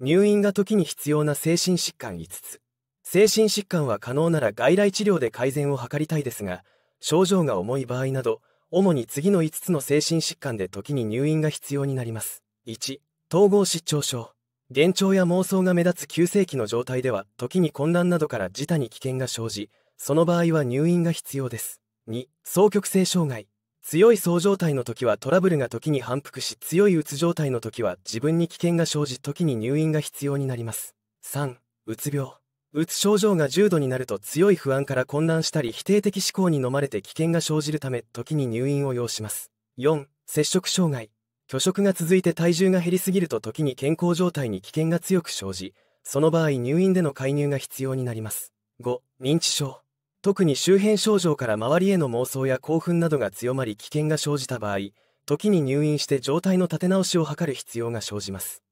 入院が時に必要な精神疾患5つ精神疾患は可能なら外来治療で改善を図りたいですが症状が重い場合など主に次の5つの精神疾患で時に入院が必要になります1統合失調症幻聴や妄想が目立つ急性期の状態では時に混乱などから自他に危険が生じその場合は入院が必要です2双極性障害強い躁状態の時はトラブルが時に反復し強いうつ状態の時は自分に危険が生じ時に入院が必要になります3うつ病うつ症状が重度になると強い不安から混乱したり否定的思考に飲まれて危険が生じるため時に入院を要します4摂食障害拒食が続いて体重が減りすぎると時に健康状態に危険が強く生じその場合入院での介入が必要になります5認知症特に周辺症状から周りへの妄想や興奮などが強まり危険が生じた場合時に入院して状態の立て直しを図る必要が生じます